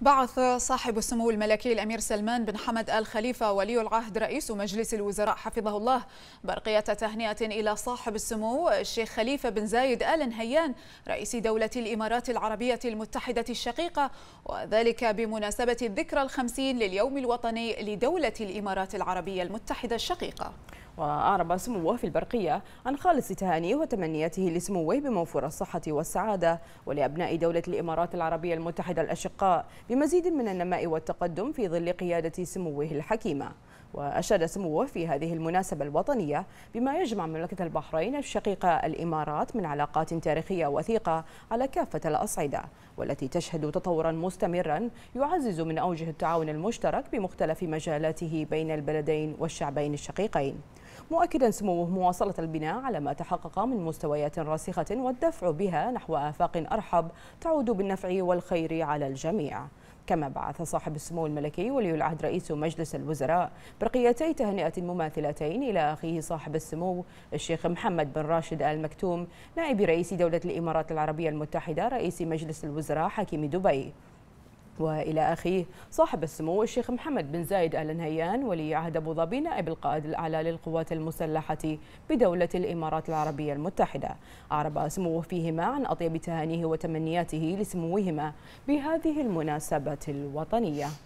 بعث صاحب السمو الملكي الأمير سلمان بن حمد آل خليفة ولي العهد رئيس مجلس الوزراء حفظه الله برقية تهنئة إلى صاحب السمو الشيخ خليفة بن زايد آل نهيان رئيس دولة الإمارات العربية المتحدة الشقيقة وذلك بمناسبة الذكرى الخمسين لليوم الوطني لدولة الإمارات العربية المتحدة الشقيقة وأعرب سموه في البرقية عن خالص تهانيه وتمنياته لسموه بموفور الصحة والسعادة ولأبناء دولة الإمارات العربية المتحدة الأشقاء بمزيد من النماء والتقدم في ظل قيادة سموه الحكيمة وأشاد سموه في هذه المناسبة الوطنية بما يجمع مملكة البحرين الشقيقة الإمارات من علاقات تاريخية وثيقة على كافة الأصعدة والتي تشهد تطورا مستمرا يعزز من أوجه التعاون المشترك بمختلف مجالاته بين البلدين والشعبين الشقيقين مؤكدا سموه مواصلة البناء على ما تحقق من مستويات راسخة والدفع بها نحو آفاق أرحب تعود بالنفع والخير على الجميع كما بعث صاحب السمو الملكي ولي العهد رئيس مجلس الوزراء برقيتي تهنئة مماثلتين إلى أخيه صاحب السمو الشيخ محمد بن راشد آل مكتوم نائب رئيس دولة الإمارات العربية المتحدة رئيس مجلس الوزراء حكيم دبي والى اخيه صاحب السمو الشيخ محمد بن زايد ال نهيان ولي عهد ابو ظبي نائب القائد الاعلى للقوات المسلحه بدوله الامارات العربيه المتحده. اعرب سموه فيهما عن اطيب تهانيه وتمنياته لسموهما بهذه المناسبه الوطنيه.